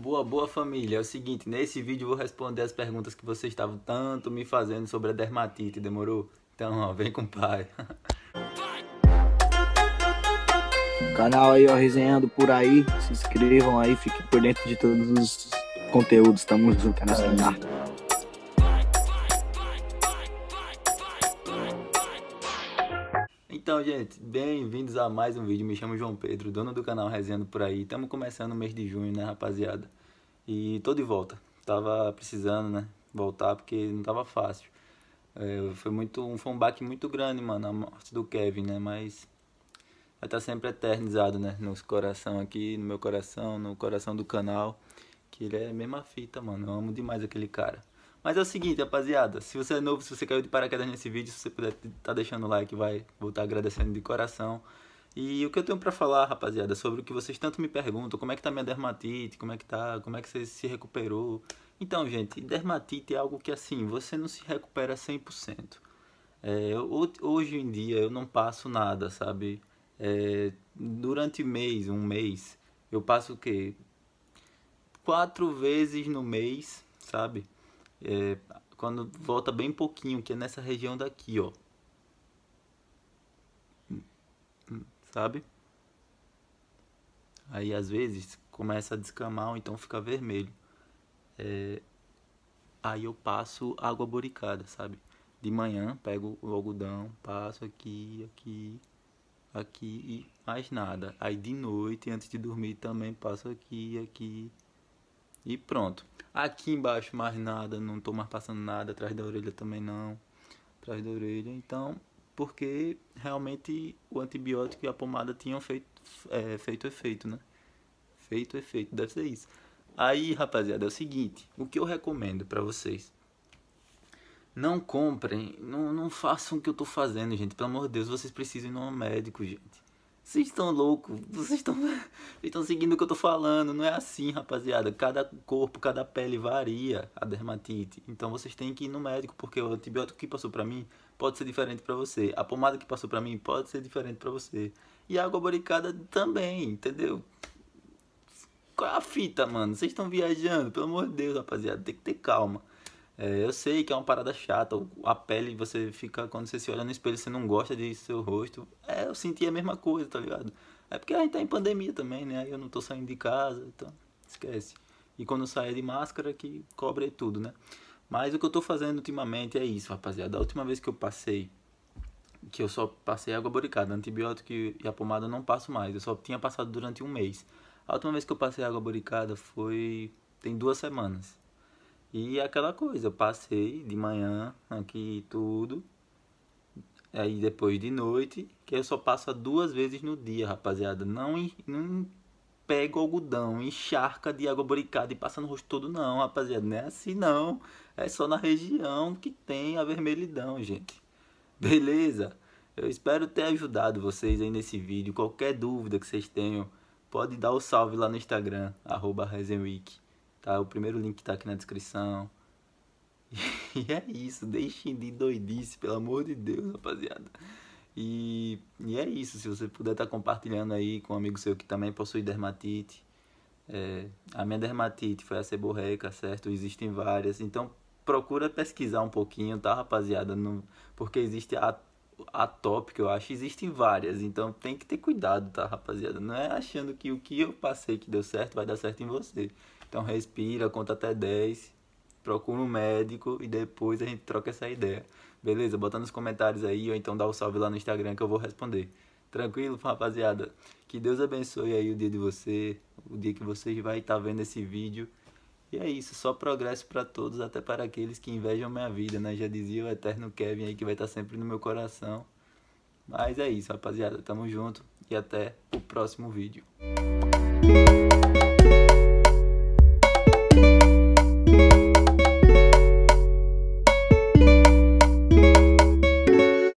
Boa, boa família. É o seguinte, nesse vídeo eu vou responder as perguntas que vocês estavam tanto me fazendo sobre a dermatite, demorou? Então, ó, vem com o pai. Canal aí, ó, resenhando por aí. Se inscrevam aí, fiquem por dentro de todos os conteúdos. Tamo junto, é nossa Então, gente, bem-vindos a mais um vídeo. Me chamo João Pedro, dono do canal Resenhando Por Aí. Estamos começando o mês de junho, né, rapaziada? E tô de volta. Tava precisando, né, voltar porque não tava fácil. É, foi, muito, um, foi um baque muito grande, mano, a morte do Kevin, né? Mas vai estar tá sempre eternizado, né? Nos coração aqui, no meu coração, no coração do canal. Que ele é a mesma fita, mano. Eu amo demais aquele cara. Mas é o seguinte, rapaziada, se você é novo, se você caiu de paraquedas nesse vídeo, se você puder tá deixando o like, vai, vou estar tá agradecendo de coração. E o que eu tenho para falar, rapaziada, sobre o que vocês tanto me perguntam, como é que tá minha dermatite, como é que tá, como é que você se recuperou. Então, gente, dermatite é algo que assim, você não se recupera 100%. É, hoje em dia eu não passo nada, sabe? É, durante mês, um mês, eu passo o quê? Quatro vezes no mês, sabe? É, quando volta bem pouquinho, que é nessa região daqui, ó. Sabe? Aí às vezes começa a descamar ou então fica vermelho. É, aí eu passo água boricada, sabe? De manhã pego o algodão, passo aqui, aqui, aqui e mais nada. Aí de noite, antes de dormir, também passo aqui, aqui, e pronto. Aqui embaixo mais nada, não tô mais passando nada, atrás da orelha também não. Atrás da orelha, então, porque realmente o antibiótico e a pomada tinham feito, é, feito efeito, né? Feito efeito, deve ser isso. Aí, rapaziada, é o seguinte, o que eu recomendo para vocês? Não comprem, não, não façam o que eu tô fazendo, gente. Pelo amor de Deus, vocês precisam ir num médico, gente vocês estão loucos, vocês estão estão seguindo o que eu tô falando, não é assim, rapaziada. Cada corpo, cada pele varia a dermatite. Então vocês têm que ir no médico, porque o antibiótico que passou para mim pode ser diferente para você. A pomada que passou para mim pode ser diferente para você. E a água boricada também, entendeu? Qual é a fita, mano? Vocês estão viajando, pelo amor de Deus, rapaziada. Tem que ter calma. É, eu sei que é uma parada chata, a pele você fica, quando você se olha no espelho, você não gosta de seu rosto. É, eu senti a mesma coisa, tá ligado? É porque a gente tá em pandemia também, né? Aí eu não tô saindo de casa, então esquece. E quando sair de máscara, que cobre tudo, né? Mas o que eu tô fazendo ultimamente é isso, rapaziada. A última vez que eu passei, que eu só passei água boricada, antibiótico e a pomada eu não passo mais. Eu só tinha passado durante um mês. A última vez que eu passei água boricada foi tem duas semanas. E aquela coisa, eu passei de manhã aqui e tudo. Aí depois de noite, que eu só passo duas vezes no dia, rapaziada. Não, não pega algodão, encharca de água boricada e passa no rosto todo, não, rapaziada. Não é assim, não. É só na região que tem a vermelhidão, gente. Beleza? Eu espero ter ajudado vocês aí nesse vídeo. Qualquer dúvida que vocês tenham, pode dar o um salve lá no Instagram, arroba Resenweek tá? O primeiro link tá aqui na descrição. E é isso, deixem de doidice, pelo amor de Deus, rapaziada. E, e é isso, se você puder estar tá compartilhando aí com um amigo seu que também possui dermatite. É, a minha dermatite foi a seborreica, certo? Existem várias, então procura pesquisar um pouquinho, tá, rapaziada? Não, porque existe a, a que eu acho, existem várias, então tem que ter cuidado, tá, rapaziada? Não é achando que o que eu passei que deu certo vai dar certo em você. Então respira, conta até 10, procura um médico e depois a gente troca essa ideia. Beleza? Bota nos comentários aí ou então dá o um salve lá no Instagram que eu vou responder. Tranquilo, rapaziada? Que Deus abençoe aí o dia de você, o dia que vocês vai estar tá vendo esse vídeo. E é isso, só progresso para todos, até para aqueles que invejam minha vida, né? Já dizia o eterno Kevin aí que vai estar tá sempre no meu coração. Mas é isso, rapaziada. Tamo junto e até o próximo vídeo.